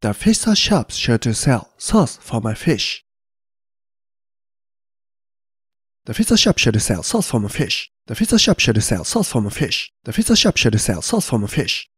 The pizza shops sure to sell sauce for my fish. The pizza shop should sell sauce for my fish. The pizza shop should sell sauce for my fish. The pizza shop should sell sauce for my fish.